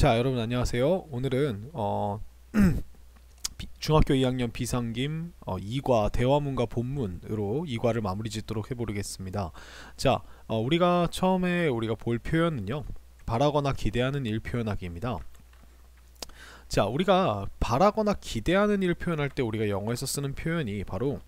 자 여러분 안녕하세요 오늘은 어 중학교 2학년 비상김 어, 2과 대화문과 본문으로 2과를 마무리 짓도록 해보겠습니다 자 어, 우리가 처음에 우리가 볼 표현은요 바라거나 기대하는 일 표현하기입니다 자 우리가 바라거나 기대하는 일 표현할 때 우리가 영어에서 쓰는 표현이 바로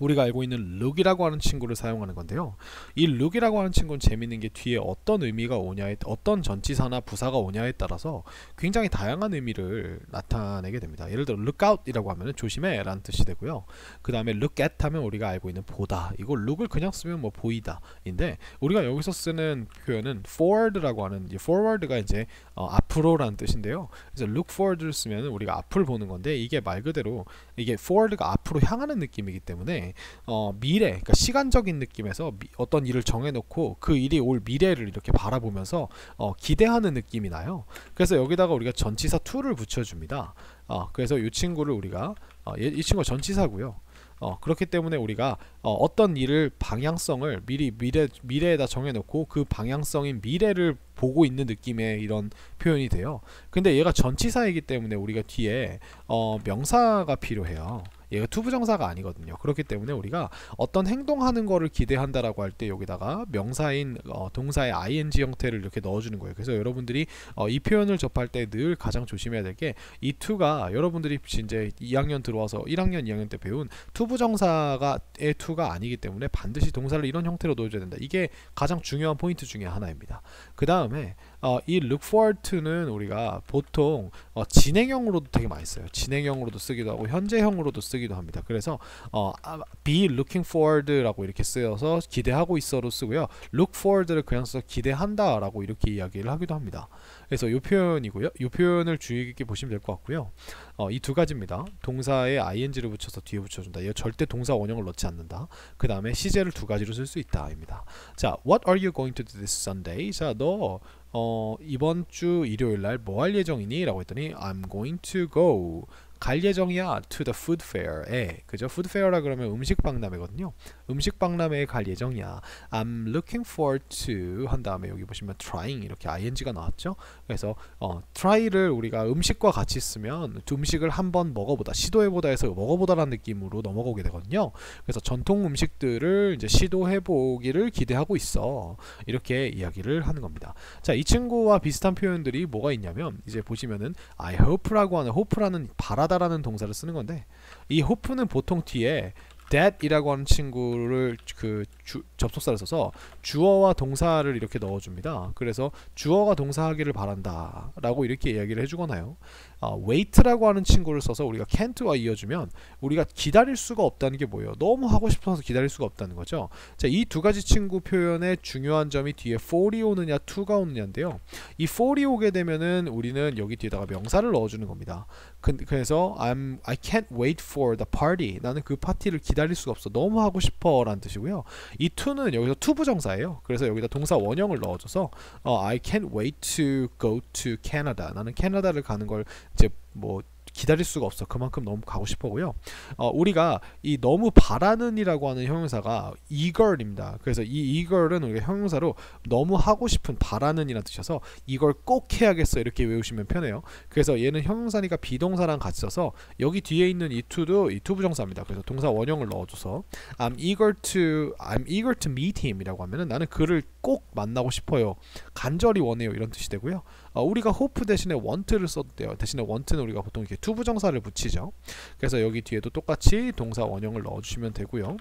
우리가 알고 있는 룩이라고 하는 친구를 사용하는 건데요. 이룩이라고 하는 친구는 재밌는 게 뒤에 어떤 의미가 오냐에 어떤 전치사나 부사가 오냐에 따라서 굉장히 다양한 의미를 나타내게 됩니다. 예를 들어 look out이라고 하면 조심해 라는 뜻이 되고요. 그 다음에 look at 하면 우리가 알고 있는 보다 이거 룩을 그냥 쓰면 뭐 보이다 인데 우리가 여기서 쓰는 표현은 forward라고 하는 forward가 이제 어, 앞으로라는 뜻인데요. 그래서 look forward를 쓰면 우리가 앞을 보는 건데 이게 말 그대로 이게 forward가 앞으로 향하는 느낌이기 때문에 어, 미래, 그러니까 시간적인 느낌에서 미, 어떤 일을 정해놓고 그 일이 올 미래를 이렇게 바라보면서 어, 기대하는 느낌이 나요. 그래서 여기다가 우리가 전치사 to를 붙여줍니다. 어, 그래서 이 친구를 우리가 어, 이, 친구 전치사고요. 어, 그렇기 때문에 우리가 어, 떤 일을 방향성을 미리 미래 미래에다 정해놓고 그 방향성인 미래를 보고 있는 느낌의 이런 표현이 돼요. 근데 얘가 전치사이기 때문에 우리가 뒤에 어, 명사가 필요해요. 얘가 투부정사가 아니거든요. 그렇기 때문에 우리가 어떤 행동하는 거를 기대한다라고 할 때 여기다가 명사인 어, 동사의 ing 형태를 이렇게 넣어주는 거예요. 그래서 여러분들이 어, 이 표현을 접할 때 늘 가장 조심해야 될 게 이 투가 여러분들이 이제 2학년 들어와서 1학년, 2학년 때 배운 투부정사가의 투가 아니기 때문에 반드시 동사를 이런 형태로 넣어줘야 된다. 이게 가장 중요한 포인트 중에 하나입니다. 그 다음에 어, 이 look forward 는 우리가 보통 어, 진행형으로도 되게 많이 써요. 진행형으로도 쓰기도 하고 현재형으로도 쓰기도 합니다. 그래서 어, 아, be looking forward라고 이렇게 쓰여서 기대하고 있어로 쓰고요. look forward를 그냥 써서 기대한다라고 이렇게 이야기를 하기도 합니다. 그래서 이 표현이고요. 이 표현을 주의 깊게 보시면 될 것 같고요. 어, 이 두 가지입니다. 동사에 ing를 붙여서 뒤에 붙여준다. 얘 절대 동사 원형을 넣지 않는다. 그 다음에 시제를 두 가지로 쓸 수 있다입니다. 자, what are you going to do this Sunday? 자, 너 어, 이번 주 일요일 날 뭐 할 예정이니? 라고 했더니 I'm going to go. 갈 예정이야 to the food fair에 예, 그죠? food fair라 그러면 음식 박람회거든요. 음식 박람회에 갈 예정이야. I'm looking forward to 한 다음에 여기 보시면 trying 이렇게 ing가 나왔죠. 그래서 어, try를 우리가 음식과 같이 쓰면 두 음식을 한 번 먹어보다 시도해보다 해서 먹어보다라는 느낌으로 넘어가게 되거든요. 그래서 전통 음식들을 이제 시도해보기를 기대하고 있어 이렇게 이야기를 하는 겁니다. 자이 친구와 비슷한 표현들이 뭐가 있냐면 이제 보시면은 I hope라고 하는 hope라는 바라 하다라는 동사를 쓰는 건데 이 호프는 보통 뒤에 that이라고 하는 친구를 그 주, 접속사를 써서 주어와 동사를 이렇게 넣어줍니다. 그래서 주어가 동사하기를 바란다라고 이렇게 이야기를 해주거나요. 어, wait라고 하는 친구를 써서 우리가 can't와 이어주면 우리가 기다릴 수가 없다는 게 뭐예요? 너무 하고 싶어서 기다릴 수가 없다는 거죠. 자, 이 두 가지 친구 표현의 중요한 점이 뒤에 for이 오느냐 to가 오느냐인데요. 이 for이 오게 되면은 우리는 여기 뒤에다가 명사를 넣어주는 겁니다. 그, 래서 I'm, I can't wait for the party. 나는 그 파티를 기다릴 수가 없어. 너무 하고 싶어 라는 뜻이고요. 이 to는 여기서 to 부정사예요. 그래서 여기다 동사 원형을 넣어줘서 어, I can't wait to go to Canada. 나는 캐나다를 가는 걸 이제 뭐 기다릴 수가 없어. 그만큼 너무 가고 싶어고요. 어, 우리가 이 너무 바라는이라고 하는 형용사가 eager입니다. 그래서 이 eager은 우리가 형용사로 너무 하고 싶은 바라는이라는 뜻이어서 이걸 꼭 해야겠어 이렇게 외우시면 편해요. 그래서 얘는 형용사니까 비동사랑 같이 써서 여기 뒤에 있는 이 to도 이 to 부정사입니다. 그래서 동사 원형을 넣어줘서 I'm eager to I'm eager to meet him이라고 하면은 나는 그를 꼭 만나고 싶어요. 간절히 원해요 이런 뜻이 되고요. 어, 우리가 hope 대신에 want를 써도 돼요. 대신에 want는 우리가 보통 이렇게 to 부정사를 붙이죠. 그래서 여기 뒤에도 똑같이 동사 원형을 넣어주시면 되고요.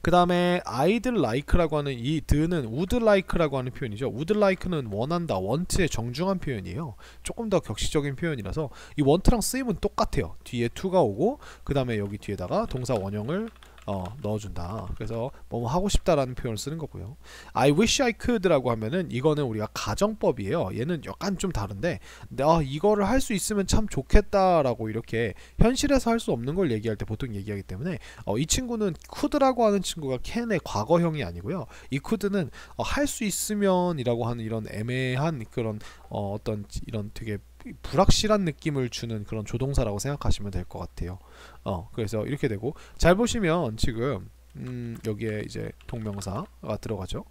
그 다음에 I'd like라고 하는 이 드는 would like라고 하는 표현이죠. would like는 원한다, want의 정중한 표현이에요. 조금 더 격식적인 표현이라서 이 want랑 쓰임은 똑같아요. 뒤에 to가 오고 그 다음에 여기 뒤에다가 동사 원형을 어, 넣어준다. 그래서 뭐뭐 뭐 하고 싶다라는 표현을 쓰는 거고요. I wish I could라고 하면은 이거는 우리가 가정법이에요. 얘는 약간 좀 다른데, 근데 아, 이거를 할 수 있으면 참 좋겠다라고 이렇게 현실에서 할 수 없는 걸 얘기할 때 보통 얘기하기 때문에 어, 이 친구는 could라고 하는 친구가 can의 과거형이 아니고요. 이 could는 어, 할 수 있으면이라고 하는 이런 애매한 그런 어, 어떤 이런 되게 불확실한 느낌을 주는 그런 조동사라고 생각하시면 될 것 같아요. 어, 그래서 이렇게 되고 잘 보시면 지금 음, 여기에 이제 동명사가 들어가죠.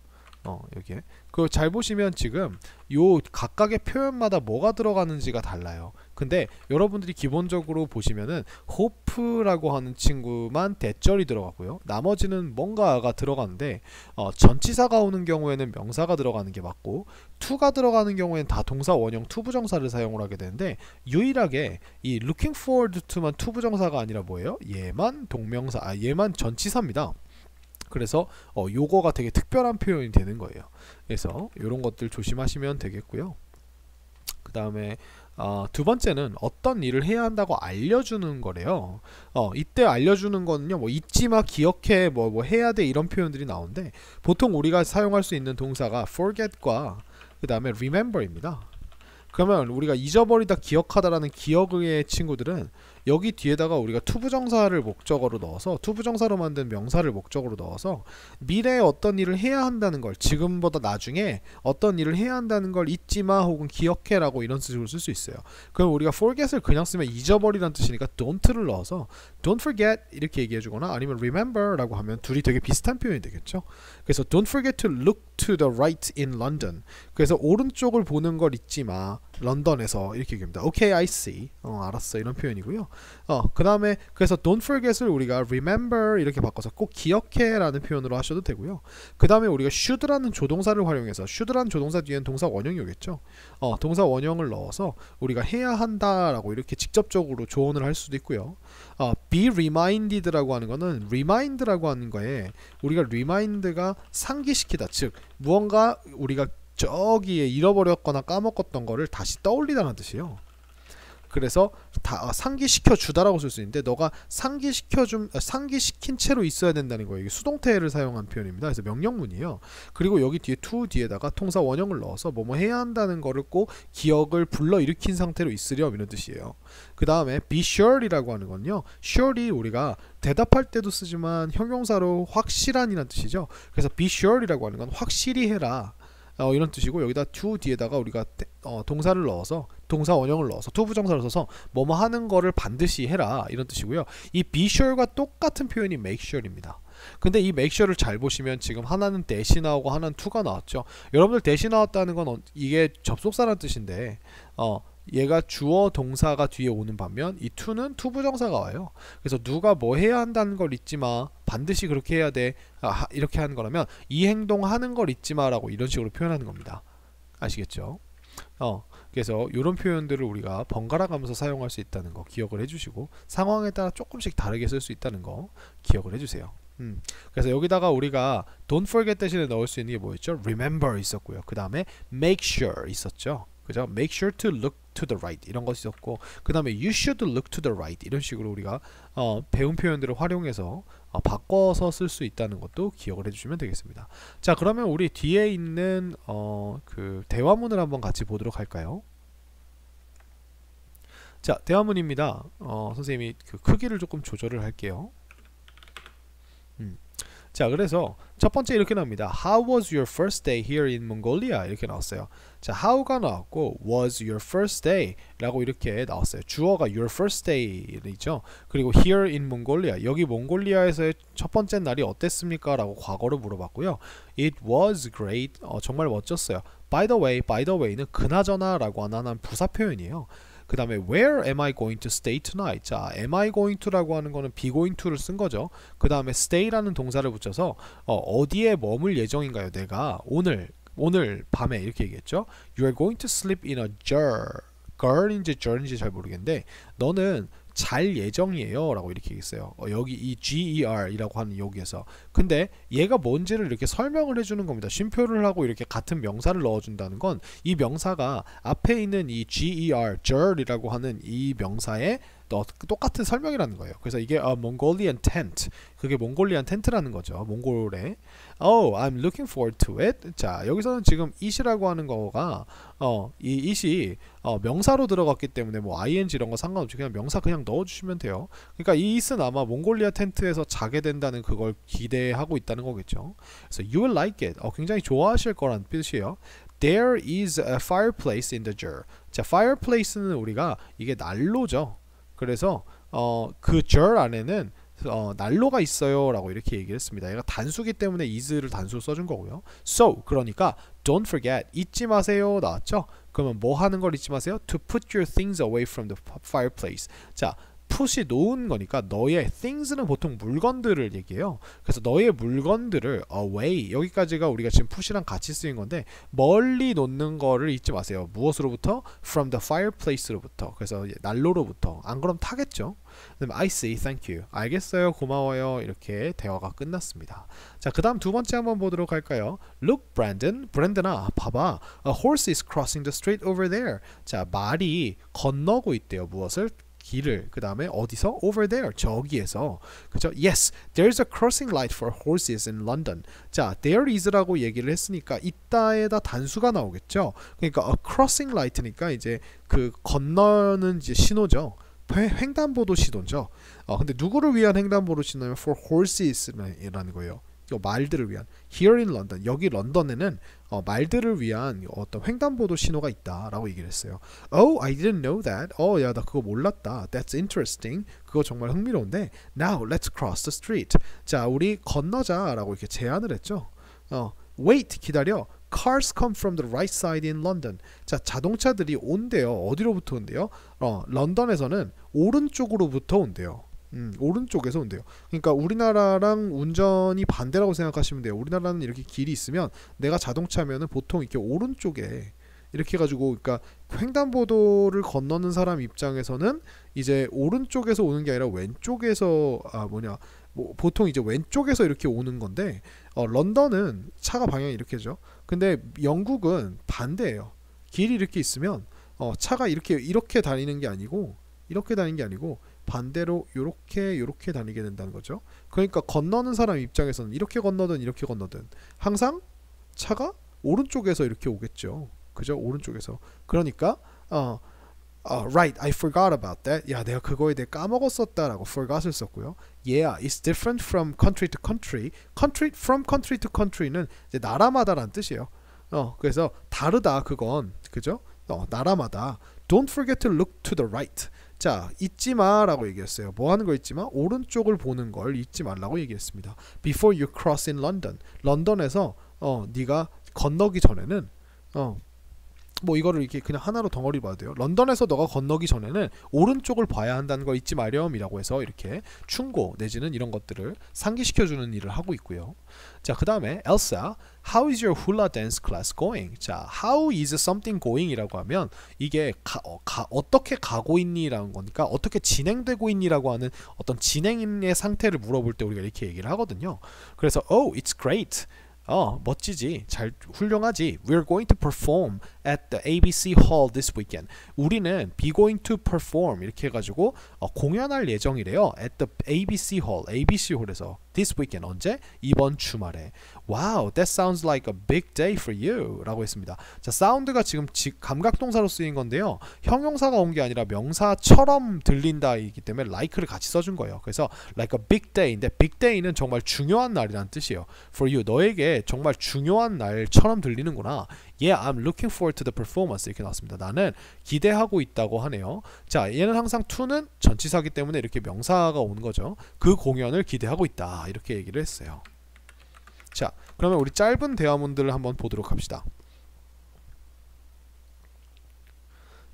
어, 여기에. 그잘 보시면 지금 요 각각의 표현마다 뭐가 들어가는지가 달라요. 근데 여러분들이 기본적으로 보시면은 호프라고 하는 친구만 대절이 들어가고요. 나머지는 뭔가가 들어가는데 어, 전치사가 오는 경우에는 명사가 들어가는 게 맞고 투가 들어가는 경우에는 다 동사 원형 투부정사를 사용을 하게 되는데 유일하게 이 looking forward to만 투부정사가 아니라 뭐예요? 얘만 동명사 아 얘만 전치사입니다. 그래서 어, 요거가 되게 특별한 표현이 되는 거예요. 그래서 이런 것들 조심하시면 되겠고요. 그 다음에 어, 두 번째는 어떤 일을 해야 한다고 알려주는 거래요. 어, 이때 알려주는 거는요, 뭐 잊지 마, 기억해, 뭐, 뭐 해야 돼 이런 표현들이 나오는데 보통 우리가 사용할 수 있는 동사가 forget과 그 다음에 remember입니다. 그러면 우리가 잊어버리다 기억하다라는 기억의 친구들은 여기 뒤에다가 우리가 투부정사를 목적으로 넣어서 투부정사로 만든 명사를 목적으로 넣어서 미래에 어떤 일을 해야 한다는 걸 지금보다 나중에 어떤 일을 해야 한다는 걸 잊지마 혹은 기억해라고 이런 식으로 쓸 수 있어요. 그럼 우리가 forget을 그냥 쓰면 잊어버리라는 뜻이니까 don't를 넣어서 don't forget 이렇게 얘기해 주거나 아니면 remember라고 하면 둘이 되게 비슷한 표현이 되겠죠. 그래서 don't forget to look to the right in London. 그래서 오른쪽을 보는 걸 잊지 마. 런던에서 이렇게 얘기합니다. Okay, I see. 어, 알았어. 이런 표현이고요. 어, 그 다음에 그래서 don't forget을 우리가 remember 이렇게 바꿔서 꼭 기억해 라는 표현으로 하셔도 되고요. 그 다음에 우리가 should라는 조동사를 활용해서 should라는 조동사 뒤에는 동사 원형이 오겠죠. 어, 동사 원형을 넣어서 우리가 해야 한다 라고 이렇게 직접적으로 조언을 할 수도 있고요. 어, be reminded라고 하는 거는 remind라고 하는 거에 우리가 remind가 상기시키다 즉 무언가 우리가 저기에 잃어버렸거나 까먹었던 거를 다시 떠올리다는 뜻이에요. 그래서 다 아, 상기시켜 주다라고 쓸 수 있는데 너가 상기시켜 좀 아, 상기시킨 채로 있어야 된다는 거예요. 이게 수동태를 사용한 표현입니다. 그래서 명령문이에요. 그리고 여기 뒤에 to 뒤에다가 통사 원형을 넣어서 뭐뭐 해야 한다는 거를 꼭 기억을 불러 일으킨 상태로 있으렴 이런 뜻이에요. 그 다음에 be sure이라고 하는 건요. sure이 우리가 대답할 때도 쓰지만 형용사로 확실한이란 뜻이죠. 그래서 be sure이라고 하는 건 확실히 해라. 어, 이런 뜻이고 여기다 to 뒤에다가 우리가 어, 동사를 넣어서 동사 원형을 넣어서 to 부정사를 써서 뭐뭐 하는 거를 반드시 해라 이런 뜻이고요. 이 be sure과 똑같은 표현이 make sure입니다. 근데 이 make sure를 잘 보시면 지금 하나는 대시 나오고 하나는 to가 나왔죠. 여러분들 대시 나왔다는 건 어, 이게 접속사라는 뜻인데 어 얘가 주어 동사가 뒤에 오는 반면 이 to는 to 부정사가 와요. 그래서 누가 뭐 해야 한다는 걸 잊지 마. 반드시 그렇게 해야 돼. 아, 이렇게 하는 거라면 이 행동 하는 걸 잊지 마라고 이런 식으로 표현하는 겁니다. 아시겠죠? 어, 그래서 이런 표현들을 우리가 번갈아 가면서 사용할 수 있다는 거 기억을 해주시고 상황에 따라 조금씩 다르게 쓸 수 있다는 거 기억을 해주세요. 음, 그래서 여기다가 우리가 don't forget 대신에 넣을 수 있는 게 뭐였죠? remember 있었고요. 그 다음에 make sure 있었죠. 그죠? Make sure to look to the right 이런 것이 있었고 그 다음에 you should look to the right 이런 식으로 우리가 어, 배운 표현들을 활용해서 어, 바꿔서 쓸 수 있다는 것도 기억을 해주시면 되겠습니다. 자 그러면 우리 뒤에 있는 어, 그 대화문을 한번 같이 보도록 할까요? 자 대화문입니다. 어, 선생님이 그 크기를 조금 조절을 할게요. 음. 자 그래서 첫 번째 이렇게 나옵니다. How was your first day here in Mongolia? 이렇게 나왔어요. 자, how가 나왔고 was your first day라고 이렇게 나왔어요. 주어가 your first day이죠. 그리고 here in Mongolia 여기 몽골리아에서의 첫 번째 날이 어땠습니까?라고 과거를 물어봤고요. It was great. 어, 정말 멋졌어요. By the way, by the way는 그나저나라고 하는 부사 표현이에요. 그 다음에 where am I going to stay tonight? 자, am I going to라고 하는 거는 be going to를 쓴 거죠. 그 다음에 stay라는 동사를 붙여서 어, 디에 머물 예정인가요? 내가 오늘 오늘 밤에 이렇게 얘기했죠. You are going to sleep in a jar. girl인지 jar인지 잘 모르겠는데 너는 잘 예정이에요 라고 이렇게 얘기했어요 어, 여기 이 GER 이라고 하는 여기에서 근데 얘가 뭔지를 이렇게 설명을 해주는 겁니다 쉼표를 하고 이렇게 같은 명사를 넣어준다는 건 이 명사가 앞에 있는 이 GER GER 이라고 하는 이 명사에 어, 똑같은 설명이라는 거예요. 그래서 이게 a 어, Mongolian tent. 그게 몽골리안 텐트라는 거죠. 몽골의 Oh, I'm looking forward to it. 자, 여기서는 지금 it이라고 하는 거가 어, 이 it이 어, 명사로 들어갔기 때문에 뭐 ing 이런 거 상관없이 그냥 명사 그냥 넣어주시면 돼요. 그러니까 이 it은 아마 몽골리아 텐트에서 자게 된다는 그걸 기대하고 있다는 거겠죠. 그래서 you will like it. 어, 굉장히 좋아하실 거란 뜻이에요. There is a fireplace in the jar. 자, fireplace는 우리가 이게 난로죠. 그래서 어, 그 절 안에는 어, 난로가 있어요 라고 이렇게 얘기를 했습니다 얘가 단수기 때문에 is를 단수로 써준 거고요 so 그러니까 don't forget 잊지 마세요 나왔죠 그러면 뭐 하는 걸 잊지 마세요 to put your things away from the fireplace 자 p u 이 놓은 거니까 너의 things는 보통 물건들을 얘기해요. 그래서 너의 물건들을 away 여기까지가 우리가 지금 p u 이랑 같이 쓰인 건데 멀리 놓는 거를 잊지 마세요. 무엇으로부터? from the fireplace로부터. 그래서 난로로부터. 안 그럼 타겠죠. 그다음 I see, thank you. 알겠어요, 고마워요. 이렇게 대화가 끝났습니다. 자, 그다음 두 번째 한번 보도록 할까요? Look, Brandon, 브랜드나 봐봐. A horse is crossing the street over there. 자, 말이 건너고 있대요. 무엇을? 길을 그 다음에 어디서 over there 저기에서 그죠? Yes, there's a crossing light for horses in London. 자, there is라고 얘기를 했으니까 있다에다 단수가 나오겠죠. 그러니까 a crossing light니까 이제 그 건너는 이제 신호죠. 횡단보도 시도죠. 어, 근데 누구를 위한 횡단보도 신호냐면 for horses라는 거예요. 요 말들을 위한 Here in London 여기 런던에는 어, 말들을 위한 어떤 횡단보도 신호가 있다라고 얘기를 했어요. Oh, I didn't know that. 어, 야, 나 그거 몰랐다. That's interesting. 그거 정말 흥미로운데. Now let's cross the street. 자, 우리 건너자라고 이렇게 제안을 했죠. 어, wait 기다려. Cars come from the right side in London. 자, 자동차들이 온대요. 어디로부터 온대요? 어, 런던에서는 오른쪽으로부터 온대요. 음, 오른쪽에서 온대요. 그러니까 우리나라랑 운전이 반대라고 생각하시면 돼요. 우리나라는 이렇게 길이 있으면 내가 자동차면은 보통 이렇게 오른쪽에 이렇게 가지고 그러니까 횡단보도를 건너는 사람 입장에서는 이제 오른쪽에서 오는 게 아니라 왼쪽에서 아 뭐냐 뭐 보통 이제 왼쪽에서 이렇게 오는 건데 어, 런던은 차가 방향이 이렇게죠. 근데 영국은 반대예요. 길이 이렇게 있으면 어, 차가 이렇게 이렇게 다니는 게 아니고 이렇게 다니는 게 아니고 반대로 이렇게 이렇게 다니게 된다는 거죠. 그러니까 건너는 사람 입장에서는 이렇게 건너든 이렇게 건너든 항상 차가 오른쪽에서 이렇게 오겠죠. 그죠? 오른쪽에서. 그러니까 어 uh, right, I forgot about that. 야, 내가 그거에 대해 까먹었었다라고 forgot을 썼고요. Yeah, it's different from country to country. country from country to country는 이제 나라마다란 뜻이에요. 어, 그래서 다르다 그건. 그죠? 어, 나라마다 don't forget to look to the right. 자, 잊지 마라고 얘기했어요. 뭐 하는 거 잊지 마? 오른쪽을 보는 걸 잊지 말라고 얘기했습니다. Before you cross in London. 런던에서 어, 네가 건너기 전에는 어, 뭐 이거를 이렇게 그냥 하나로 덩어리 봐도 돼요. 런던에서 너가 건너기 전에는 오른쪽을 봐야 한다는 걸 잊지 마렴이라고 해서 이렇게 충고 내지는 이런 것들을 상기시켜주는 일을 하고 있고요. 자, 그 다음에 엘사, how is your hula dance class going? 자, how is something going이라고 하면 이게 가, 어, 가, 어떻게 가고 있니라는 거니까 어떻게 진행되고 있니라고 하는 어떤 진행의 상태를 물어볼 때 우리가 이렇게 얘기를 하거든요. 그래서 oh, it's great. 어, 멋지지. 잘 훌륭하지. We're going to perform at the ABC Hall this weekend. 우리는 be going to perform 이렇게 해 가지고 어, 공연할 예정이래요. at the ABC Hall. ABC 홀에서. this weekend 언제? 이번 주말에. Wow, that sounds like a big day for you라고 했습니다. 자, 사운드가 지금 감각 동사로 쓰인 건데요. 형용사가 온 게 아니라 명사처럼 들린다이기 때문에 like를 같이 써준 거예요. 그래서 like a big day인데 big day는 정말 중요한 날이란 뜻이에요. For you 너에게 정말 중요한 날처럼 들리는구나. Yeah, I'm looking forward to the performance 이렇게 나왔습니다. 나는 기대하고 있다고 하네요. 자, 얘는 항상 to는 전치사기 때문에 이렇게 명사가 온 거죠. 그 공연을 기대하고 있다. 이렇게 얘기를 했어요 자 그러면 우리 짧은 대화문들을 한번 보도록 합시다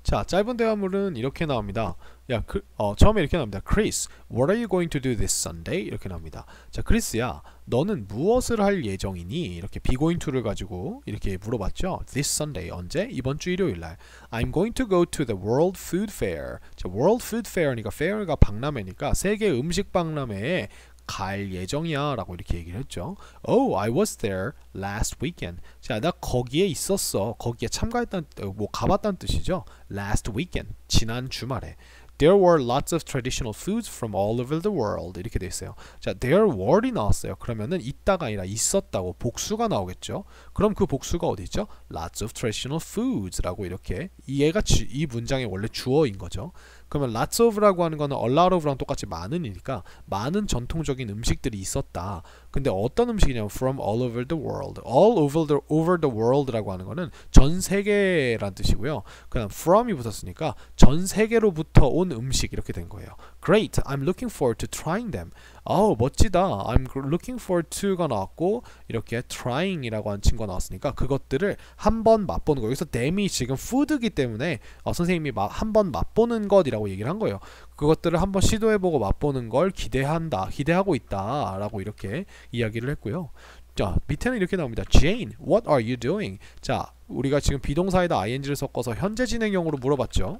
자 짧은 대화문은 이렇게 나옵니다 야 그, 어, 처음에 이렇게 나옵니다 크리스 what are you going to do this Sunday 이렇게 나옵니다 자 크리스야 너는 무엇을 할 예정이니 이렇게 be going to를 가지고 이렇게 물어봤죠 this Sunday 언제 이번 주 일요일날 I'm going to go to the World Food Fair 자 World Food Fair니까 fair가 박람회니까 세계 음식 박람회에 갈 예정이야라고 이렇게 얘기를 했죠. Oh, I was there last weekend. 자, 나 거기에 있었어. 거기에 참가했던 뭐 가봤다는 뜻이죠. Last weekend. 지난 주말에. There were lots of traditional foods from all over the world. 이렇게 돼 있어요. 자, there were이 나왔어요. 그러면은 있다가 아니라 있었다고 복수가 나오겠죠. 그럼 그 복수가 어디 있죠? Lots of traditional foods라고 이렇게 얘가 이 문장의 원래 주어인 거죠. 그러면 lots of라고 하는 거는 a lot of랑 똑같이 많은이니까 많은 전통적인 음식들이 있었다. 근데 어떤 음식이냐면 from all over the world. all over the, over the world라고 하는 거는 전 세계란 뜻이고요. 그다음 from이 붙었으니까 전 세계로부터 온 음식 이렇게 된 거예요. great. I'm looking forward to trying them. 아우 멋지다. I'm looking forward to가 나왔고 이렇게 trying이라고 한 친구가 나왔으니까 그것들을 한번 맛보는 거 여기서 them이 지금 food이기 때문에 어, 선생님이 한번 맛보는 것이라고 얘기를 한 거예요. 그것들을 한번 시도해보고 맛보는 걸 기대한다, 기대하고 있다 라고 이렇게 이야기를 했고요. 자, 밑에는 이렇게 나옵니다. Jane, what are you doing? 자, 우리가 지금 비동사에다 ing를 섞어서 현재 진행형으로 물어봤죠.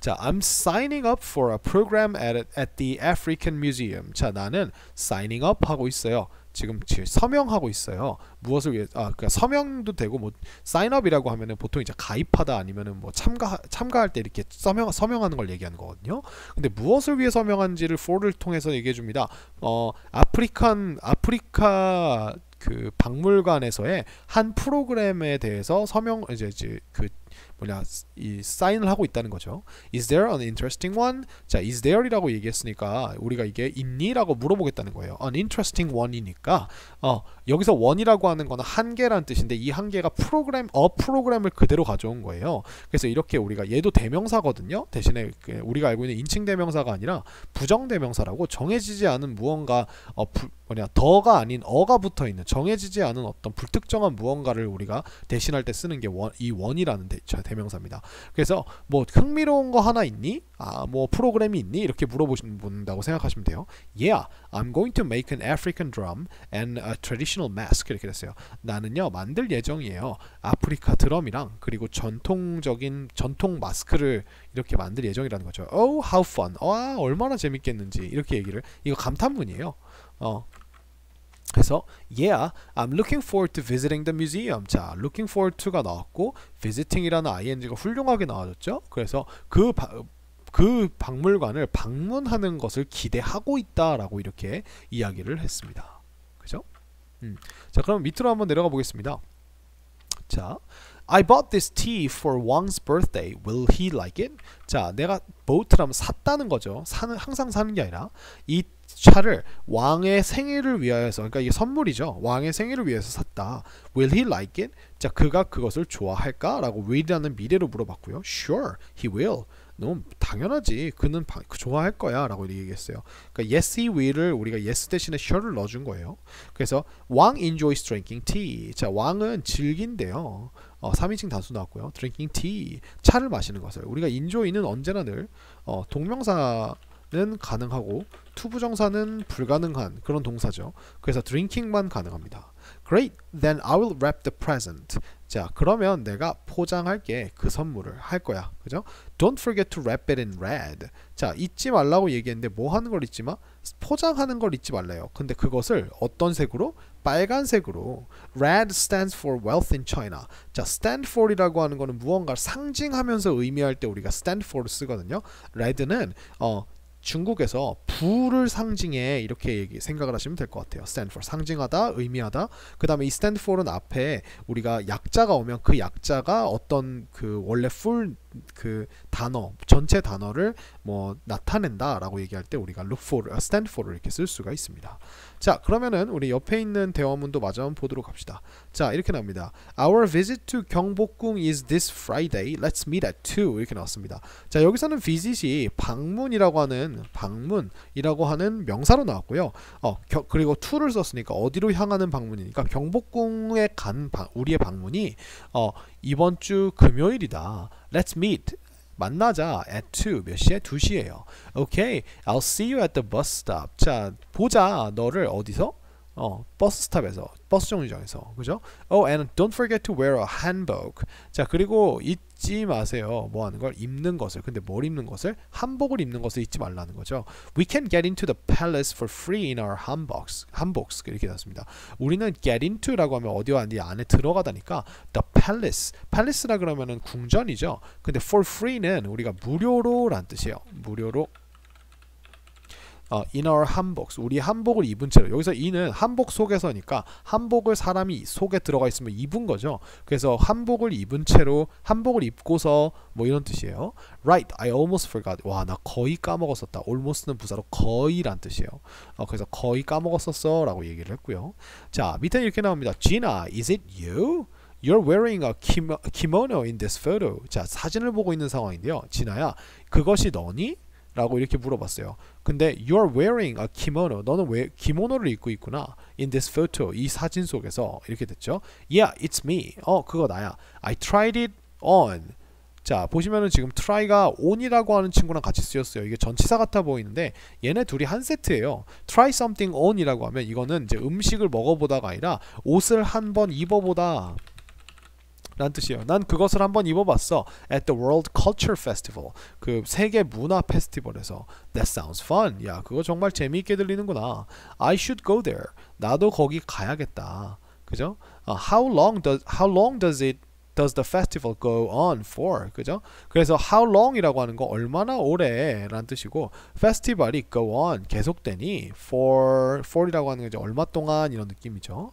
자, I'm signing up for a program at, at the African Museum. 자, 나는 signing up 하고 있어요. 지금 서명하고 있어요. 무엇을 위해 아 그러니까 서명도 되고 뭐 사인업이라고 하면은 보통 이제 가입하다 아니면은 뭐 참가 참가할 때 이렇게 서명 서명하는 걸 얘기하는 거거든요. 근데 무엇을 위해 서명한지를 for를 통해서 얘기해 줍니다. 어 아프리칸 아프리카 그 박물관에서의 한 프로그램에 대해서 서명 이제, 이제 그 뭐냐 아, 이 사인을 하고 있다는 거죠. Is there an interesting one? 자, is there이라고 얘기했으니까 우리가 이게 있니라고 물어보겠다는 거예요. An interesting one이니까 어, 여기서 one이라고 하는 거는 한 개란 뜻인데 이한 개가 프로그램 어 프로그램을 그대로 가져온 거예요. 그래서 이렇게 우리가 얘도 대명사거든요. 대신에 그 우리가 알고 있는 인칭 대명사가 아니라 부정 대명사라고 정해지지 않은 무언가 어, 부, 뭐냐 더가 아닌 어가 붙어 있는 정해지지 않은 어떤 불특정한 무언가를 우리가 대신할 때 쓰는 게 이 원이라는 대, 대명사입니다. 그래서 뭐 흥미로운 거 하나 있니? 아뭐 프로그램이 있니? 이렇게 물어보신다고 생각하시면 돼요. Yeah, I'm going to make an African drum and a traditional mask 이렇게 됐어요. 나는요 만들 예정이에요. 아프리카 드럼이랑 그리고 전통적인 전통 마스크를 이렇게 만들 예정이라는 거죠. Oh, how fun. 아 얼마나 재밌겠는지 이렇게 얘기를 이거 감탄문이에요. 어 그래서 yeah, I'm looking forward to visiting the museum. 자, looking forward to가 나왔고 visiting이라는 ing가 훌륭하게 나와줬죠. 그래서 그 바, 그 박물관을 방문하는 것을 기대하고 있다라고 이렇게 이야기를 했습니다. 그죠? 음. 자, 그럼 밑으로 한번 내려가 보겠습니다. 자, I bought this tea for Wang's birthday. Will he like it? 자, 내가 보트람 샀다는 거죠. 사는 항상 사는 게 아니라 이 차를 왕의 생일을 위하여서 그러니까 이게 선물이죠. 왕의 생일을 위해서 샀다. Will he like it? 자, 그가 그것을 좋아할까? 라고 will이라는 미래로 물어봤고요. Sure, he will. 너무 당연하지. 그는 바, 그 좋아할 거야. 라고 얘기했어요. 그러니까 yes, he will을 우리가 yes 대신에 sure를 넣어준 거예요. 그래서 왕 enjoys drinking tea. 자, 왕은 즐긴데요 어, 3인칭 단수 나왔고요. drinking tea. 차를 마시는 것을. 우리가 enjoy는 언제나 늘 어, 동명사 는 가능하고 투부정사는 불가능한 그런 동사죠. 그래서 drinking만 가능합니다. Great, then I will wrap the present. 자, 그러면 내가 포장할게. 그 선물을 할 거야. 그죠? Don't forget to wrap it in red. 자, 잊지 말라고 얘기했는데 뭐 하는 걸 잊지 마? 포장하는 걸 잊지 말래요. 근데 그것을 어떤 색으로? 빨간색으로 red stands for wealth in China. 자, stand for이라고 하는 거는 무언가 상징하면서 의미할 때 우리가 stand for 쓰거든요. red는 어 중국에서 부를 상징해 이렇게 얘기 생각을 하시면 될 것 같아요. stand for 상징하다, 의미하다. 그 다음에 이 stand for은 앞에 우리가 약자가 오면 그 약자가 어떤 그 원래 full 그 단어 전체 단어를 뭐 나타낸다라고 얘기할 때 우리가 look for, 아, stand for를 이렇게 쓸 수가 있습니다. 자 그러면은 우리 옆에 있는 대화문도 마저 한번 보도록 합시다. 자 이렇게 나옵니다. Our visit to 경복궁 is this Friday. Let's meet at 2 이렇게 나왔습니다. 자 여기서는 visit이 방문이라고 하는 방문이라고 하는 명사로 나왔고요. 어 겨, 그리고 to를 썼으니까 어디로 향하는 방문이니까 경복궁에 간 바, 우리의 방문이 어 이번 주 금요일이다. Let's meet. 만나자 at 2. 몇 시에? 2시에요. Okay. I'll see you at the bus stop. 자, 보자. 너를 어디서? 어, 버스 스탑에서 버스 정류장에서. 그죠? Oh, and don't forget to wear a hanbok. 자, 그리고 이 잊지 마세요. 뭐 하는 걸 입는 것을. 근데 뭘 입는 것을? 한복을 입는 것을 잊지 말라는 거죠. We can get into the palace for free in our hanboks. h a n 이렇게 나왔습니다. 우리는 get into라고 하면 어디와 어 안에 들어가다니까 the palace. palace라 그러면은 궁전이죠. 근데 for free는 우리가 무료로란 뜻이에요. 무료로 어, in our 한복, 우리 한복을 입은 채로 여기서 이는 한복 속에서니까 한복을 사람이 속에 들어가 있으면 입은 거죠. 그래서 한복을 입은 채로 한복을 입고서 뭐 이런 뜻이에요. Right, I almost forgot. 와, 나 거의 까먹었었다. Almost는 부사로 거의란 뜻이에요. 어, 그래서 거의 까먹었었어라고 얘기를 했고요. 자, 밑에 이렇게 나옵니다. Gina, is it you? You're wearing a kimono in this photo. 자, 사진을 보고 있는 상황인데요. 진아야, 그것이 너니? 라고 이렇게 물어봤어요. 근데 you're wearing a kimono. 너는 왜 기모노를 입고 있구나. In this photo. 이 사진 속에서 이렇게 됐죠. Yeah, it's me. 어, 그거 나야. I tried it on. 자, 보시면은 지금 try가 on이라고 하는 친구랑 같이 쓰였어요. 이게 전치사 같아 보이는데 얘네 둘이 한 세트예요. try something on이라고 하면 이거는 이제 음식을 먹어보다가 아니라 옷을 한 번 입어보다 라는 뜻이에요. 난 그것을 한번 입어봤어. At the World Culture Festival. 그 세계 문화 페스티벌에서. That sounds fun. 야, 그거 정말 재미있게 들리는구나. I should go there. 나도 거기 가야겠다. 그죠? Uh, how long does how long does it does the festival go on for? 그죠? 그래서 how long이라고 하는 거 얼마나 오래라는 뜻이고 페스티벌이 go on 계속되니 for for이라고 하는 게 얼마 동안 이런 느낌이죠.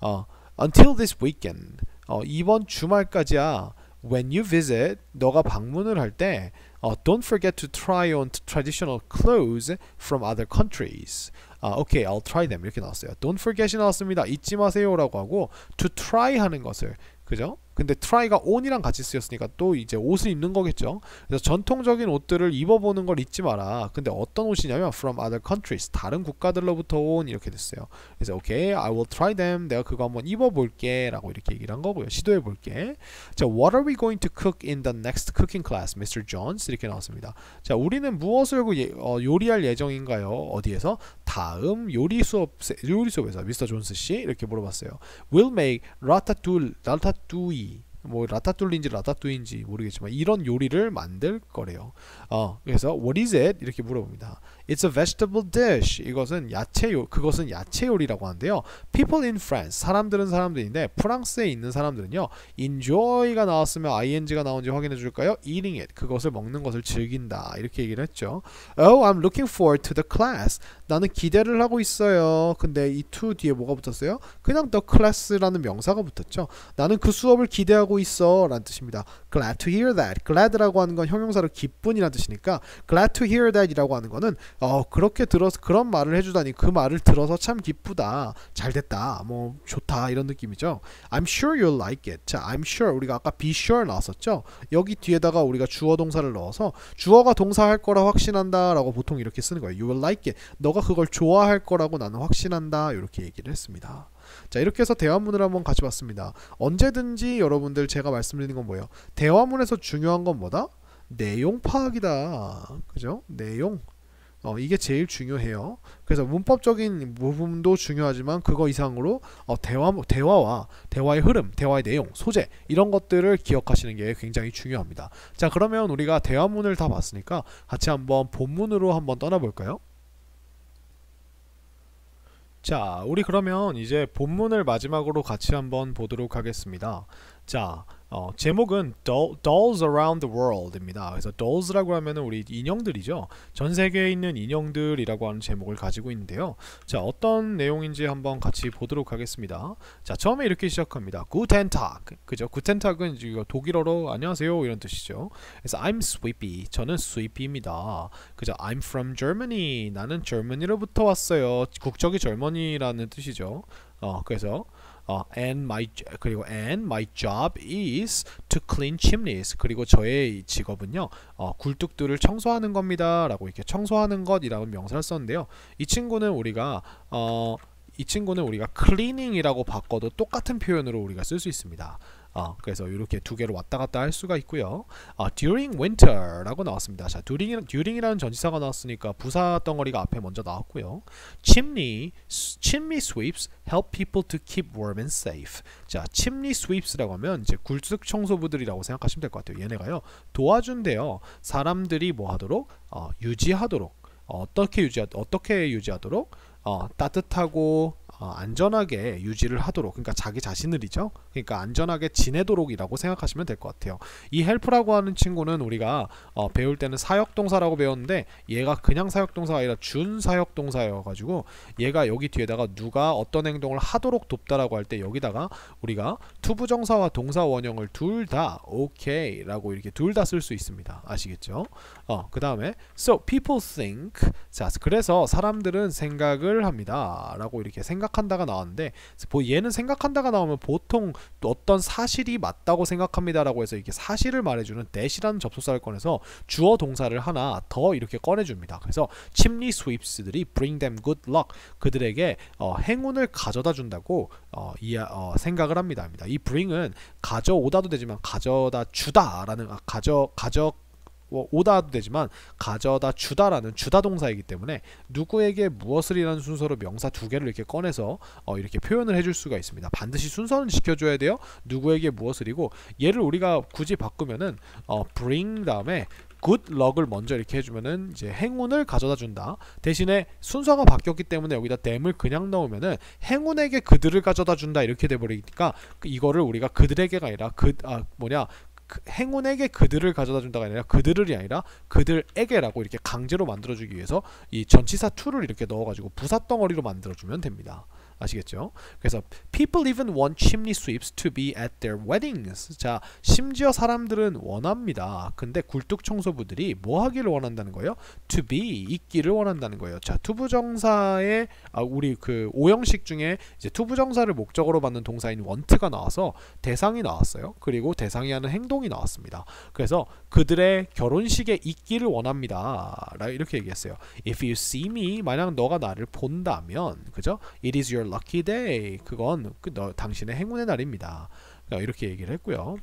어, until this weekend 어, 이번 주말까지야 when you visit 너가 방문을 할때 어, don't forget to try on traditional clothes from other countries. 아, okay, I'll try them 이렇게 나왔어요. Don't forget이 나왔습니다. 잊지 마세요라고 하고 to try 하는 것을 그죠? 근데 트라이가온이랑 같이 쓰였으니까 또 이제 옷을 입는 거겠죠. 그래서 전통적인 옷들을 입어보는 걸 잊지 마라. 근데 어떤 옷이냐면 from other countries 다른 국가들로부터 온 이렇게 됐어요. 그래서 okay, I will try them. 내가 그거 한번 입어볼게라고 이렇게 얘기를 한 거고요. 시도해볼게. 자, what are we going to cook in the next cooking class, Mr. Jones? 이렇게 나왔습니다. 자, 우리는 무엇을 예, 어, 요리할 예정인가요? 어디에서? 다음 요리 수업 요리 수업에서 미스터 존스 씨 이렇게 물어봤어요. Will make ratatouille, ratatouille 뭐 라타툴리인지 라타뚜인지 모르겠지만 이런 요리를 만들 거래요. 어, 그래서 what is it 이렇게 물어봅니다. It's a vegetable dish. 이것은 야채 요 그것은 야채 요리라고 하는데요. People in France 사람들은 사람들인데 프랑스에 있는 사람들은요. enjoy가 나왔으면 ing가 나온지 확인해 줄까요? eating it 그것을 먹는 것을 즐긴다 이렇게 얘기를 했죠. Oh, I'm looking forward to the class. 나는 기대를 하고 있어요. 근데 이 to 뒤에 뭐가 붙었어요? 그냥 the class라는 명사가 붙었죠. 나는 그 수업을 기대하고 있어 라는 뜻입니다. Glad to hear that. Glad라고 하는 건 형용사로 기쁜이라는 뜻이니까 glad to hear that이라고 하는 거는 어 그렇게 들어서 그런 말을 해주다니 그 말을 들어서 참 기쁘다 잘됐다 뭐 좋다 이런 느낌이죠 I'm sure you'll like it 자 I'm sure 우리가 아까 be sure 나왔었죠 여기 뒤에다가 우리가 주어 동사를 넣어서 주어가 동사할 거라 확신한다 라고 보통 이렇게 쓰는 거예요 You will like it 너가 그걸 좋아할 거라고 나는 확신한다 이렇게 얘기를 했습니다 자 이렇게 해서 대화문을 한번 같이 봤습니다 언제든지 여러분들 제가 말씀드리는 건 뭐예요 대화문에서 중요한 건 뭐다 내용 파악이다 그죠 내용 어, 이게 제일 중요해요. 그래서 문법적인 부분도 중요하지만 그거 이상으로 어, 대화, 대화와 대화의 흐름, 대화의 내용, 소재 이런 것들을 기억하시는 게 굉장히 중요합니다. 자 그러면 우리가 대화문을 다 봤으니까 같이 한번 본문으로 한번 떠나볼까요? 자 우리 그러면 이제 본문을 마지막으로 같이 한번 보도록 하겠습니다. 자 어, 제목은 Doll, Dolls Around the World입니다. 그래서 Dolls라고 하면은 우리 인형들이죠. 전 세계에 있는 인형들이라고 하는 제목을 가지고 있는데요. 자, 어떤 내용인지 한번 같이 보도록 하겠습니다. 자, 처음에 이렇게 시작합니다. Guten Tag. 그죠? Guten Tag은 이거 독일어로 안녕하세요 이런 뜻이죠. 그래서 I'm Sweepy. 저는 Sweepy입니다. 그죠? I'm from Germany. 나는 Germany로부터 왔어요. 국적이 젊은이라는 뜻이죠. 어, 그래서 어, and my 그리고 and my job is to clean chimneys. 그리고 저의 직업은요. 어, 굴뚝들을 청소하는 겁니다라고 이렇게 청소하는 것이라는 명사를 썼는데요. 이 친구는 우리가 어, 이 친구는 우리가 cleaning이라고 바꿔도 똑같은 표현으로 우리가 쓸 수 있습니다. 어, 그래서 이렇게 두 개로 왔다 갔다 할 수가 있고요. 어, during winter라고 나왔습니다. 자, during, during이라는 전치사가 나왔으니까 부사 덩어리가 앞에 먼저 나왔고요. chimney, chimney sweeps help people to keep warm and safe. 자, chimney sweeps라고 하면 이제 굴뚝 청소부들이라고 생각하시면 될 것 같아요. 얘네가요 도와준대요. 사람들이 뭐 하도록 어, 유지하도록 어떻게 유지 어떻게 유지하도록 어, 따뜻하고 어, 안전하게 유지를 하도록 그러니까 자기 자신을이죠 그러니까 안전하게 지내도록이라고 생각하시면 될 것 같아요 이 헬프라고 하는 친구는 우리가 어, 배울 때는 사역동사라고 배웠는데 얘가 그냥 사역동사가 아니라 준사역동사여가지고 얘가 여기 뒤에다가 누가 어떤 행동을 하도록 돕다라고 할 때 여기다가 우리가 투부정사와 동사원형을 둘 다 오케이 라고 이렇게 둘 다 쓸 수 있습니다 아시겠죠 어, 그 다음에 so people think 자 그래서 사람들은 생각을 합니다 라고 이렇게 생각 생각한다가 나왔는데 얘는 생각한다가 나오면 보통 어떤 사실이 맞다고 생각합니다라고 해서 이게 사실을 말해주는 대시라는 접속사를 꺼내서 주어 동사를 하나 더 이렇게 꺼내줍니다. 그래서 침리 스윕스들이 bring them good luck 그들에게 어, 행운을 가져다 준다고 어, 이, 어, 생각을 합니다. 이 bring은 가져오다도 되지만 가져다 주다라는 아, 가져 가져 뭐 오다도 되지만 가져다 주다라는 주다 동사이기 때문에 누구에게 무엇을이라는 순서로 명사 두 개를 이렇게 꺼내서 어 이렇게 표현을 해줄 수가 있습니다. 반드시 순서는 지켜줘야 돼요. 누구에게 무엇을이고 얘를 우리가 굳이 바꾸면은 어 bring 다음에 good luck을 먼저 이렇게 해주면은 이제 행운을 가져다 준다. 대신에 순서가 바뀌었기 때문에 여기다 댐을 그냥 넣으면은 행운에게 그들을 가져다 준다 이렇게 돼버리니까 이거를 우리가 그들에게가 아니라 그아 뭐냐 그 행운에게 그들을 가져다 준다가 아니라 그들을이 아니라 그들에게라고 이렇게 강제로 만들어주기 위해서 이 전치사 2를 이렇게 넣어가지고 부사 덩어리로 만들어주면 됩니다. 아시겠죠? 그래서 people even want chimney sweeps to be at their weddings. 자, 심지어 사람들은 원합니다. 근데 굴뚝 청소부들이 뭐 하기를 원한다는 거예요? to be 있기를 원한다는 거예요. 자, 투부정사의 아, 우리 그 오형식 중에 이제 투부정사를 목적으로 받는 동사인 want가 나와서 대상이 나왔어요. 그리고 대상이 하는 행동 활동이 나왔습니다. 그래서 그들의 결혼식에 있기를 원합니다. 이렇게 얘기했어요. If you see me, 만약 너가 나를 본다면, 그죠? It is your lucky day. 그건 그 너, 당신의 행운의 날입니다. 이렇게 얘기를 했고요.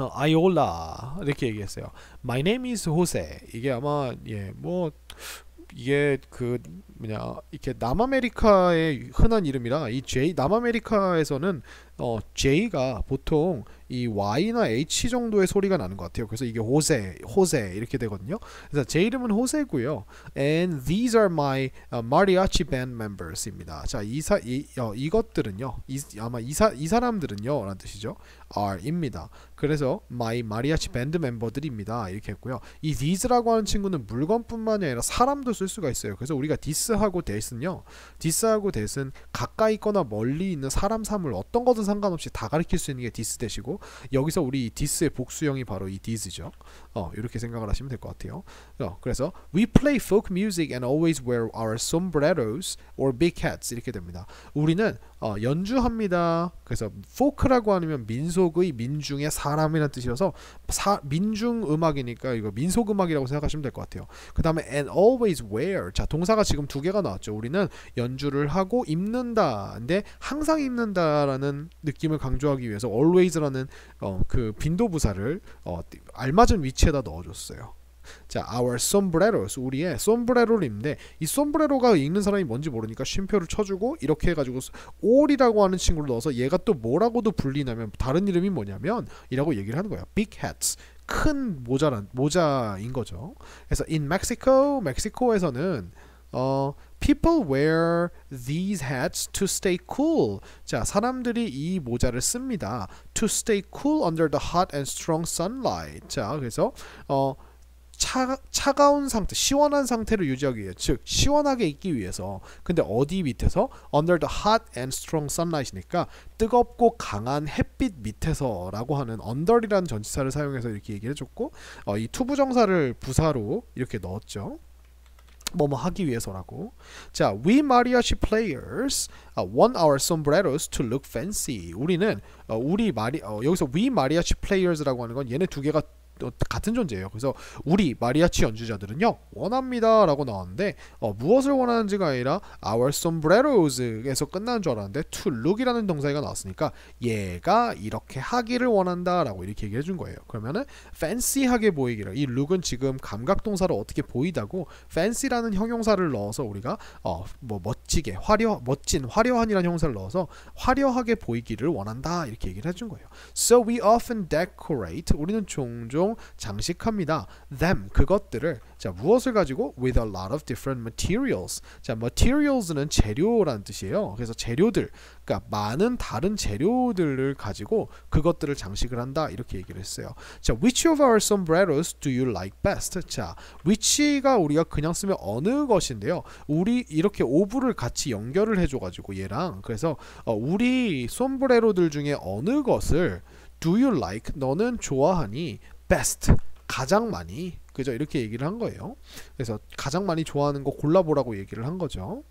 어, 아이올라 이렇게 얘기했어요. My name is Jose. 이게 아마 예 뭐 이게 그 뭐냐 이렇게 남아메리카의 흔한 이름이라 이 J 남아메리카에서는 어, J가 보통 이 Y나 H 정도의 소리가 나는 것 같아요. 그래서 이게 호세, 호세 이렇게 되거든요. 그래서 제 이름은 호세고요. And these are my uh, mariachi band members입니다. 자, 이사 이 어, 이것들은요. 이, 아마 이사 이 사람들은요라는 뜻이죠. are입니다. 그래서 my mariachi band 멤버들입니다. 이렇게 했고요. 이 these라고 하는 친구는 물건뿐만 아니라 사람도 쓸 수가 있어요. 그래서 우리가 this하고 this는요. this하고 this는 가까이 있거나 멀리 있는 사람 사물 어떤 것도 아무 상관없이 다 가리킬 수 있는 게 디스 대시고 여기서 우리 디스의 복수형이 바로 이 디스죠. 어, 이렇게 생각을 하시면 될 것 같아요. 어, 그래서 we play folk music and always wear our sombreros or big hats 이렇게 됩니다. 우리는 어, 연주합니다. 그래서 folk라고 하면 민속의 민중의 사람이라는 뜻이어서 사, 민중 음악이니까 이거 민속 음악이라고 생각하시면 될 것 같아요. 그 다음에 and always wear. 자 동사가 지금 두 개가 나왔죠. 우리는 연주를 하고 입는다근데 항상 입는다라는 느낌을 강조하기 위해서 always라는 어, 그 빈도 부사를 어, 알맞은 위치에다 넣어줬어요. 자, our sombreros 우리의 s o m 솜브레로를 입는데 이 s o m b r e r o 가 읽는 사람이 뭔지 모르니까 쉼표를 쳐주고 이렇게 해가지고 올이라고 하는 친구를 넣어서 얘가 또 뭐라고도 불리냐면 다른 이름이 뭐냐면 이라고 얘기를 하는 거야. Big hats 큰 모자란 모자인 거죠. 그래서 in Mexico, 멕시코에서는 어 People wear these hats to stay cool. 자, 사람들이 이 모자를 씁니다. To stay cool under the hot and strong sunlight. 자, 그래서 어 차, 차가운 상태, 시원한 상태를 유지하기 위해 즉 시원하게 있기 위해서 근데 어디 밑에서? under the hot and strong sunlight이니까 뜨겁고 강한 햇빛 밑에서 라고 하는 under이라는 전치사를 사용해서 이렇게 얘기를 해줬고 어, 이 투부정사를 부사로 이렇게 넣었죠 뭐뭐 하기 위해서라고. 자, we mariachi players uh, want our sombreros to look fancy. 우리는 어, 우리 마리 어, 여기서 we mariachi players라고 하는 건 얘네 두 개가 같은 존재예요. 그래서 우리 마리아치 연주자들은요 원합니다라고 나왔는데 어, 무엇을 원하는지가 아니라 our sombreros에서 끝나는 줄 알았는데 to look이라는 동사가 나왔으니까 얘가 이렇게 하기를 원한다라고 이렇게 얘기해 준 거예요. 그러면은 fancy하게 보이기를 이 look은 지금 감각 동사로 어떻게 보이다고 fancy라는 형용사를 넣어서 우리가 어, 뭐 멋지게 화려 멋진 화려한이라는 형사를 넣어서 화려하게 보이기를 원한다 이렇게 얘기를 해준 거예요. So we often decorate 우리는 종종 보통 장식합니다. them 그것들을 자 무엇을 가지고 with a lot of different materials 자 materials는 재료라는 뜻이에요. 그래서 재료들 그러니까 많은 다른 재료들을 가지고 그것들을 장식을 한다 이렇게 얘기를 했어요. 자 which of our sombreros do you like best? 자 which가 우리가 그냥 쓰면 어느 것인데요. 우리 이렇게 오브를 같이 연결을 해줘가지고 얘랑 그래서 어, 우리 솜브레로들 중에 어느 것을 Do you like? 너는 좋아하니? best 가장 많이 그죠 이렇게 얘기를 한 거예요. 그래서 가장 많이 좋아하는 거 골라보라고 얘기를 한 거죠.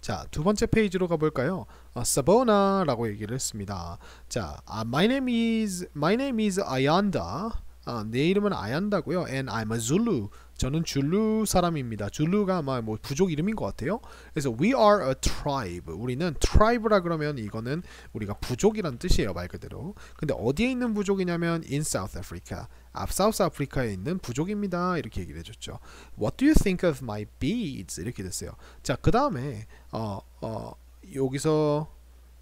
자, 두 번째 페이지로 가볼까요? 아, 어, 사보나라고 얘기를 했습니다. 자, 아, my name is my name is Ayanda. 아, 내 이름은 아얀다고요. And I'm a Zulu. 저는 줄루 사람입니다. 줄루가 아마 뭐 부족 이름인 것 같아요. 그래서 we are a tribe. 우리는 tribe라 그러면 이거는 우리가 부족이란 뜻이에요, 말 그대로. 근데 어디에 있는 부족이냐면 in South Africa. 앞사우스 아프리카에 있는 부족입니다. 이렇게 얘기를 해줬죠. What do you think of my beads? 이렇게 됐어요. 자, 그 다음에 어, 어, 여기서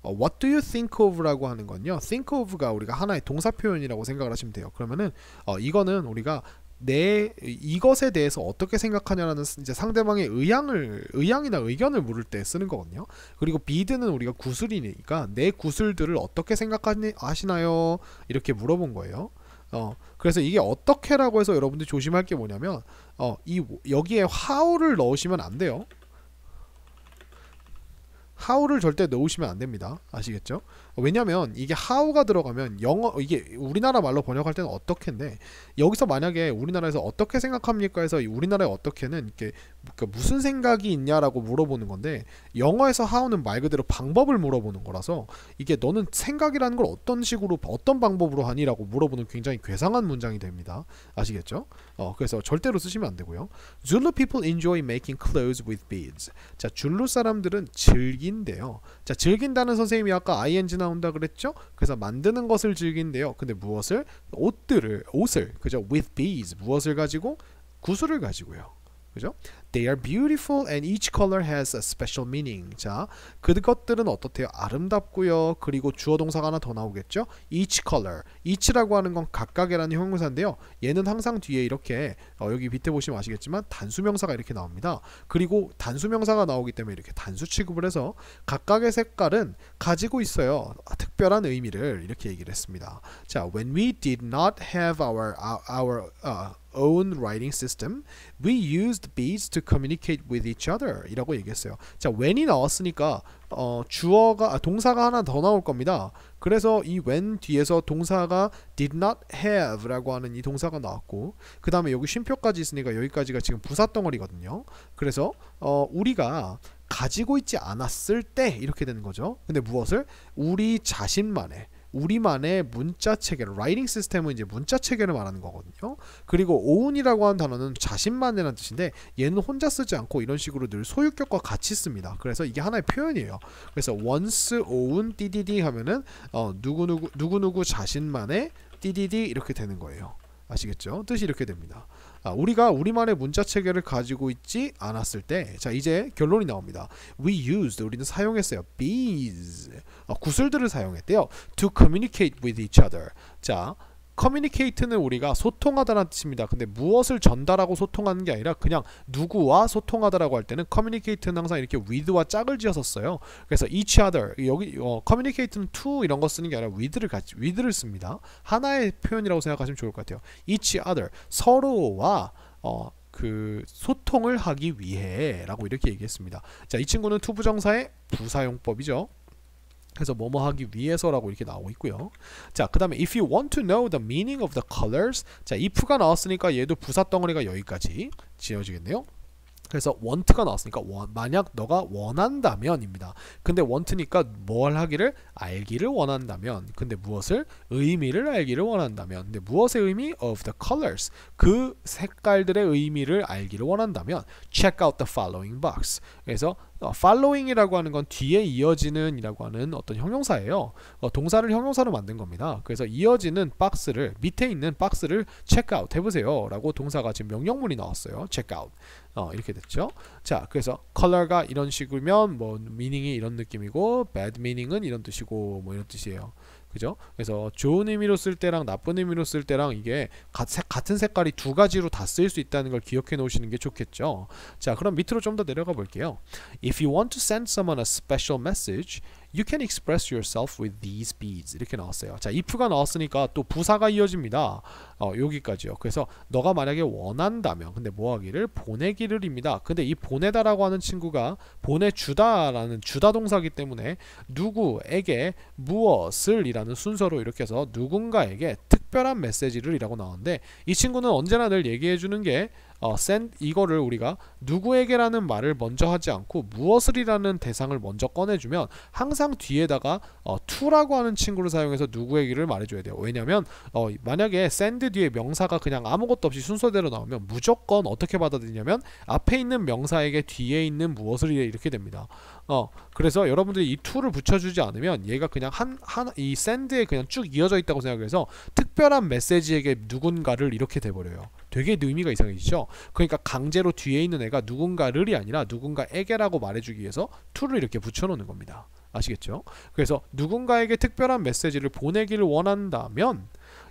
어, What do you think of라고 하는 건요. Think of가 우리가 하나의 동사 표현이라고 생각을 하시면 돼요. 그러면은 어, 이거는 우리가 내 이것에 대해서 어떻게 생각하냐라는 이제 상대방의 의향을 의향이나 의견을 물을 때 쓰는 거거든요. 그리고 비드는 우리가 구슬이니까 내 구슬들을 어떻게 생각하시나요? 이렇게 물어본 거예요. 어, 그래서 이게 어떻게라고 해서 여러분들 조심할 게 뭐냐면 어, 이 여기에 how를 넣으시면 안 돼요. how를 절대 넣으시면 안 됩니다. 아시겠죠? 어, 왜냐면 이게 how가 들어가면 영어 이게 우리나라 말로 번역할 때는 어떻게인데 여기서 만약에 우리나라에서 어떻게 생각합니까 해서 우리나라에 어떻게는 이렇게 그러니까 무슨 생각이 있냐라고 물어보는 건데 영어에서 how는 말 그대로 방법을 물어보는 거라서 이게 너는 생각이라는 걸 어떤 식으로 어떤 방법으로 하니라고 물어보는 굉장히 괴상한 문장이 됩니다. 아시겠죠? 어, 그래서 절대로 쓰시면 안 되고요. Zulu people enjoy making clothes with beads. 자, 줄루 사람들은 즐긴대요. 자, 즐긴다는 선생님이 아까 ing나 나온다 그랬죠? 그래서 만드는 것을 즐긴데요 근데 무엇을? 옷들을, 옷을, 그죠? with bees, 무엇을 가지고? 구슬을 가지고요. 그죠? They are beautiful and each color has a special meaning. 자, 그것들은 어떻대요? 아름답고요. 그리고 주어 동사가 하나 더 나오겠죠? Each color. Each라고 하는 건 각각이라는 형용사인데요. 얘는 항상 뒤에 이렇게 어, 여기 밑에 보시면 아시겠지만 단수명사가 이렇게 나옵니다. 그리고 단수명사가 나오기 때문에 이렇게 단수 취급을 해서 각각의 색깔은 가지고 있어요. 아, 특별한 의미를 이렇게 얘기를 했습니다. 자, when we did not have our our, uh, own writing system, we used beads to to communicate with each other 이라고 얘기했어요. 자, when이 나왔으니까 어, 주어가 아, 동사가 하나 더 나올 겁니다. 그래서 이 when 뒤에서 동사가 did not have라고 하는 이 동사가 나왔고 그 다음에 여기 쉼표까지 있으니까 여기까지가 지금 부사 덩어리거든요. 그래서 어, 우리가 가지고 있지 않았을 때 이렇게 되는 거죠. 근데 무엇을 우리 자신만의 우리만의 문자 체계, 라이팅 시스템은 이제 문자 체계를 말하는 거거든요. 그리고 오운이라고 하는 단어는 자신만이라는 뜻인데 얘는 혼자 쓰지 않고 이런 식으로 늘 소유격과 같이 씁니다. 그래서 이게 하나의 표현이에요. 그래서 once 오운 ddd 하면은 어, 누구누구 누구누구 자신만의 ddd 이렇게 되는 거예요. 아시겠죠? 뜻이 이렇게 됩니다. 아, 우리가 우리만의 문자 체계를 가지고 있지 않았을 때, 자 이제 결론이 나옵니다. We used 우리는 사용했어요. Bees 아, 구슬들을 사용했대요. To communicate with each other. 자 커뮤니케이트는 우리가 소통하다라는 뜻입니다. 근데 무엇을 전달하고 소통하는 게 아니라 그냥 누구와 소통하다라고 할 때는 커뮤니케이트는 항상 이렇게 with와 짝을 지어서 어요 그래서 each other 여기 어, 커뮤니케이트는 to 이런 거 쓰는 게 아니라 with를 같이 with를 씁니다. 하나의 표현이라고 생각하시면 좋을 것 같아요. each other 서로와 어, 그 소통을 하기 위해라고 이렇게 얘기했습니다. 자, 이 친구는 투부정사의 부사용법이죠. 그래서 뭐뭐 하기 위해서라고 이렇게 나오고 있고요. 자, 그 다음에 if you want to know the meaning of the colors 자, if가 나왔으니까 얘도 부사 덩어리가 여기까지 지어지겠네요. 그래서 want가 나왔으니까 원, 만약 너가 원한다면입니다. 근데 want니까 뭘 하기를 알기를 원한다면 근데 무엇을 의미를 알기를 원한다면 근데 무엇의 의미 of the colors 그 색깔들의 의미를 알기를 원한다면 check out the following box. 그래서 어, following이라고 하는 건 뒤에 이어지는이라고 하는 어떤 형용사예요. 어, 동사를 형용사로 만든 겁니다. 그래서 이어지는 박스를 밑에 있는 박스를 체크아웃 해보세요라고 동사가 지금 명령문이 나왔어요. 체크아웃 어, 이렇게 됐죠. 자, 그래서 컬러가 이런 식이면 뭐미닝이 이런 느낌이고 bad meaning은 이런 뜻이고 뭐 이런 뜻이에요. 그죠? 그래서 좋은 의미로 쓸 때랑 나쁜 의미로 쓸 때랑 이게 같은 색깔이 두 가지로 다 쓰일 수 있다는 걸 기억해 놓으시는 게 좋겠죠. 자, 그럼 밑으로 좀 더 내려가 볼게요. If you want to send someone a special message, You can express yourself with these beads. 이렇게 나왔어요. 자, if가 나왔으니까 또 부사가 이어집니다. 어, 여기까지요. 그래서 너가 만약에 원한다면, 근데 뭐 하기를? 보내기를입니다. 근데 이 보내다라고 하는 친구가 보내주다라는 주다 동사기 때문에 누구에게 무엇을 이라는 순서로 이렇게 해서 누군가에게 특별한 메시지를 이라고 나오는데 이 친구는 언제나 늘 얘기해 주는 게 어, send 이거를 우리가 누구에게라는 말을 먼저 하지 않고 무엇을이라는 대상을 먼저 꺼내주면 항상 뒤에다가 어, to라고 하는 친구를 사용해서 누구에게를 말해줘야 돼요. 왜냐하면 어, 만약에 send 뒤에 명사가 그냥 아무것도 없이 순서대로 나오면 무조건 어떻게 받아들이냐면 앞에 있는 명사에게 뒤에 있는 무엇을 이렇게 됩니다. 어, 그래서 여러분들이 이 to를 붙여주지 않으면 얘가 그냥 한, 한, 이 send에 그냥 쭉 이어져 있다고 생각해서 특별한 메시지에게 누군가를 이렇게 돼버려요. 되게 의미가 이상해지죠. 그러니까 강제로 뒤에 있는 애가 누군가를이 아니라 누군가에게라고 말해주기 위해서 to를 이렇게 붙여놓는 겁니다. 아시겠죠? 그래서 누군가에게 특별한 메시지를 보내기를 원한다면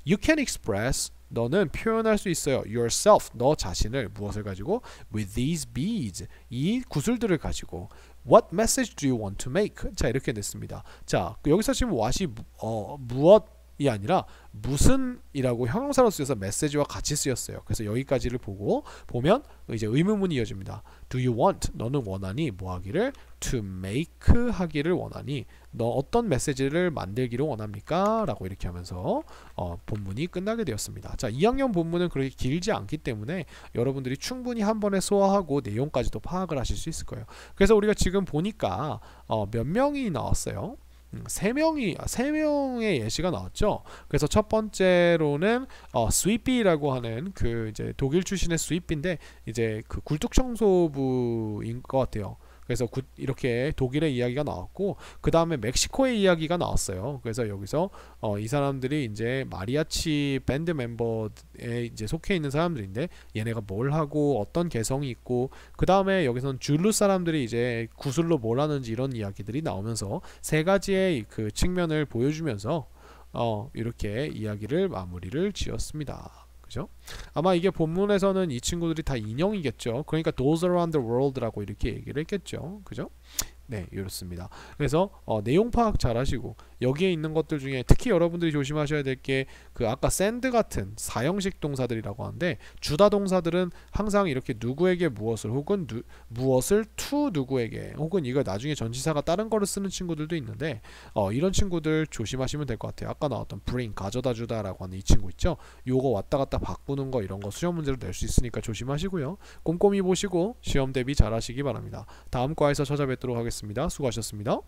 you can express 너는 표현할 수 있어요. yourself 너 자신을 무엇을 가지고 with these beads 이 구슬들을 가지고 what message do you want to make 자 이렇게 냈습니다자 여기서 지금 what이 어, 무엇 이 아니라 무슨이라고 형용사로 쓰여서 메시지와 같이 쓰였어요. 그래서 여기까지를 보고 보면 이제 의문문이 이어집니다. Do you want? 너는 원하니 뭐 하기를? To make 하기를 원하니 너 어떤 메시지를 만들기로 원합니까? 라고 이렇게 하면서 어, 본문이 끝나게 되었습니다. 자, 2학년 본문은 그렇게 길지 않기 때문에 여러분들이 충분히 한 번에 소화하고 내용까지도 파악을 하실 수 있을 거예요. 그래서 우리가 지금 보니까 어, 몇 명이 나왔어요? 음, 세 명이 아, 세 명의 예시가 나왔죠. 그래서 첫 번째로는 어, 스위피라고 하는 그 이제 독일 출신의 스위피인데 이제 그 굴뚝 청소부인 것 같아요. 그래서 구, 이렇게 독일의 이야기가 나왔고 그 다음에 멕시코의 이야기가 나왔어요. 그래서 여기서 어, 이 사람들이 이제 마리아치 밴드 멤버에 이제 속해 있는 사람들인데 얘네가 뭘 하고 어떤 개성이 있고 그 다음에 여기선 줄루 사람들이 이제 구슬로 뭘 하는지 이런 이야기들이 나오면서 세 가지의 그 측면을 보여주면서 어, 이렇게 이야기를 마무리를 지었습니다. 그죠? 아마 이게 본문에서는 이 친구들이 다 인형이겠죠. 그러니까 those around the world라고 이렇게 얘기를 했겠죠. 그죠? 네, 이렇습니다. 그래서 어, 내용 파악 잘 하시고 여기에 있는 것들 중에 특히 여러분들이 조심하셔야 될 게 그 아까 샌드 같은 사형식 동사들이라고 하는데 주다 동사들은 항상 이렇게 누구에게 무엇을 혹은 누, 무엇을 to 누구에게 혹은 이걸 나중에 전치사가 다른 거를 쓰는 친구들도 있는데 어, 이런 친구들 조심하시면 될 것 같아요. 아까 나왔던 bring 가져다 주다라고 하는 이 친구 있죠. 요거 왔다 갔다 바꾸는 거 이런 거 수험 문제로 낼 수 있으니까 조심하시고요. 꼼꼼히 보시고 시험 대비 잘 하시기 바랍니다. 다음 과에서 찾아뵙도록 하겠습니다. 수고하셨습니다.